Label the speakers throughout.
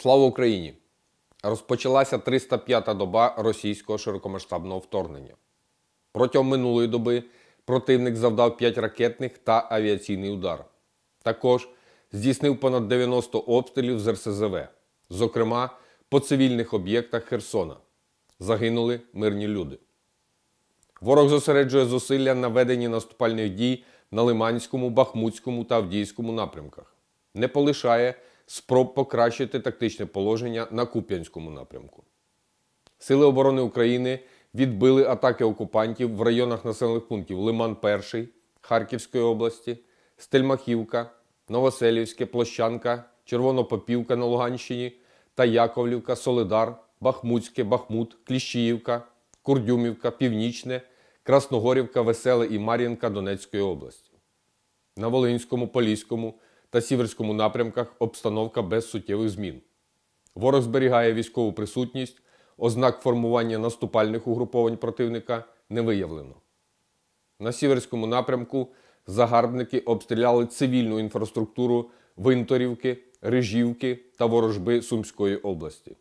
Speaker 1: Слава Україні! Розпочалася 305-та доба російського широкомасштабного вторгнення. Протягом минулої доби противник завдав 5 ракетних та авіаційний удар. Також здійснив понад 90 обстрілів з РСЗВ, зокрема по цивільних об'єктах Херсона. Загинули мирні люди. Ворог зосереджує зусилля на веденні наступальних дій на Лиманському, Бахмутському та Авдійському напрямках. Не полишає спроб покращити тактичне положення на Куп'янському напрямку. Сили оборони України відбили атаки окупантів в районах населених пунктів Лиман 1 Харківської області, Стельмахівка, Новоселівське, Площанка, Червонопопівка на Луганщині та Яковлівка, Солидар, Бахмутське, Бахмут, Кліщіївка, Курдюмівка, Північне, Красногорівка, Веселе і Мар'їнка Донецької області. На Волинському, Поліському та сіверському напрямках обстановка без суттєвих змін. Ворог зберігає військову присутність, ознак формування наступальних угруповань противника не виявлено. На сіверському напрямку загарбники обстріляли цивільну інфраструктуру Винторівки, Рижівки та Ворожби Сумської області.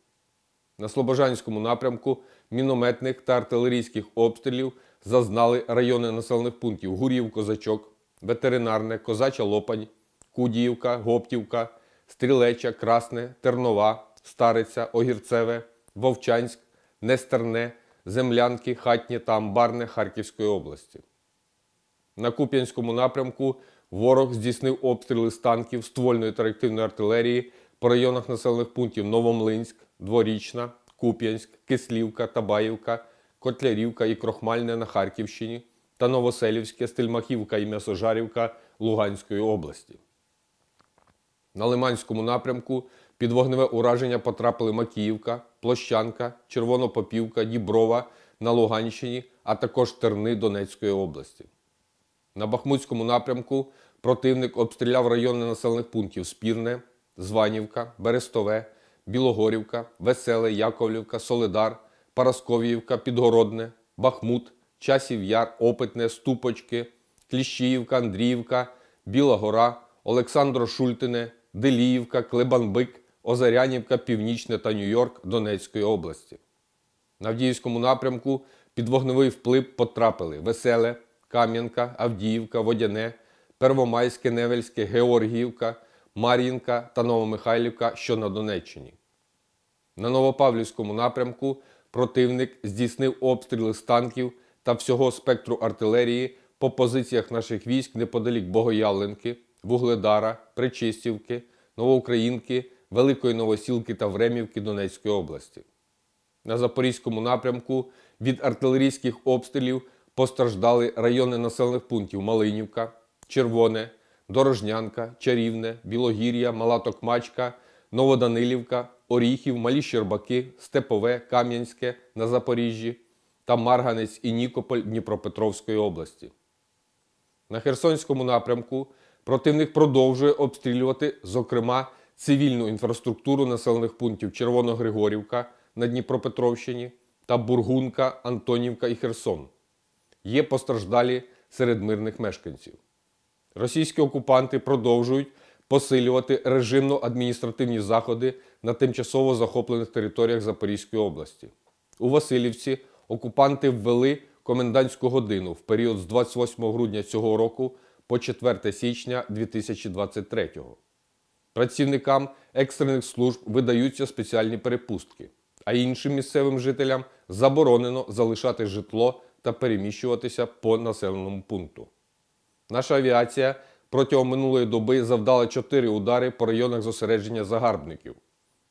Speaker 1: На Слобожанському напрямку мінометних та артилерійських обстрілів зазнали райони населених пунктів Гур'їв, Козачок, Ветеринарне, Козача Лопань. Кудіївка, Гоптівка, Стрілеча, Красне, Тернова, Стариця, Огірцеве, Вовчанськ, Нестерне, Землянки, Хатнє та Амбарне Харківської області. На Куп'янському напрямку ворог здійснив обстріли з танків, ствольної та реактивної артилерії по районах населених пунктів Новомлинськ, Дворічна, Куп'янськ, Кислівка, Табаївка, Котлярівка і Крохмальне на Харківщині та Новоселівське, Стельмахівка і М'ясожарівка Луганської області. На Лиманському напрямку під вогневе ураження потрапили Макіївка, Площанка, Червонопопівка, Діброва на Луганщині, а також Терни Донецької області. На Бахмутському напрямку противник обстріляв райони населених пунктів Спірне, Званівка, Берестове, Білогорівка, Веселе, Яковлівка, Солидар, Парасков'ївка, Підгородне, Бахмут, Часів'яр, Опитне, Ступочки, Кліщіївка, Андріївка, Біла Гора, Олександро Шультине. Деліївка, Клебанбик, Озарянівка, Північне та Нью-Йорк Донецької області. На Авдіївському напрямку під вогневий вплив потрапили Веселе, Кам'янка, Авдіївка, Водяне, Первомайське, Невельське, Георгіївка, Мар'їнка та Новомихайлівка, що на Донеччині. На Новопавлівському напрямку противник здійснив обстріли з танків та всього спектру артилерії по позиціях наших військ неподалік Богоявленки. Вугледара, Причистівки, Новоукраїнки, Великої Новосілки та Времівки Донецької області. На Запорізькому напрямку від артилерійських обстрілів постраждали райони населених пунктів Малинівка, Червоне, Дорожнянка, Чарівне, Білогір'я, Мала Токмачка, Новоданилівка, Оріхів, Малі Щербаки, Степове, Кам'янське на Запоріжжі та Марганець і Нікополь Дніпропетровської області. На Херсонському напрямку Противник продовжує обстрілювати, зокрема, цивільну інфраструктуру населених пунктів Червоногригорівка на Дніпропетровщині та Бургунка, Антонівка і Херсон. Є постраждалі серед мирних мешканців. Російські окупанти продовжують посилювати режимно-адміністративні заходи на тимчасово захоплених територіях Запорізької області. У Васильівці окупанти ввели комендантську годину в період з 28 грудня цього року по 4 січня 2023 Працівникам екстрених служб видаються спеціальні перепустки, а іншим місцевим жителям заборонено залишати житло та переміщуватися по населеному пункту. Наша авіація протягом минулої доби завдала 4 удари по районах зосередження загарбників.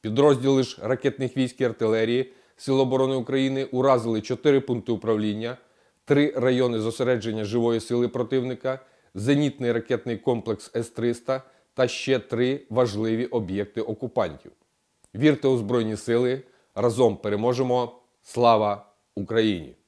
Speaker 1: Підрозділи ж ракетних військ і артилерії Сил оборони України уразили 4 пункти управління, 3 райони зосередження живої сили противника зенітний ракетний комплекс С-300 та ще три важливі об'єкти окупантів. Вірте у Збройні Сили! Разом переможемо! Слава Україні!